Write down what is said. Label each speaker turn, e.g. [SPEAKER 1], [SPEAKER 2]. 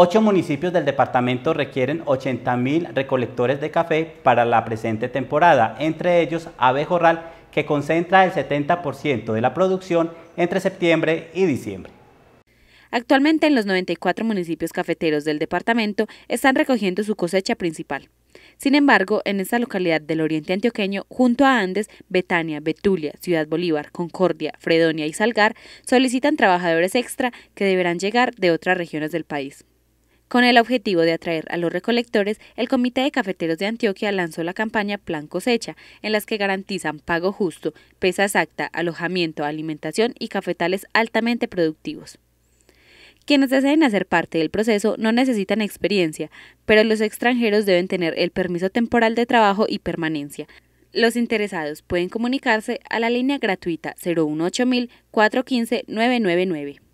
[SPEAKER 1] Ocho municipios del departamento requieren 80.000 recolectores de café para la presente temporada, entre ellos Abejorral, que concentra el 70% de la producción entre septiembre y diciembre.
[SPEAKER 2] Actualmente en los 94 municipios cafeteros del departamento están recogiendo su cosecha principal. Sin embargo, en esta localidad del oriente antioqueño, junto a Andes, Betania, Betulia, Ciudad Bolívar, Concordia, Fredonia y Salgar, solicitan trabajadores extra que deberán llegar de otras regiones del país. Con el objetivo de atraer a los recolectores, el Comité de Cafeteros de Antioquia lanzó la campaña Plan Cosecha, en las que garantizan pago justo, pesa exacta, alojamiento, alimentación y cafetales altamente productivos. Quienes deseen hacer parte del proceso no necesitan experiencia, pero los extranjeros deben tener el permiso temporal de trabajo y permanencia. Los interesados pueden comunicarse a la línea gratuita 018000 415 999.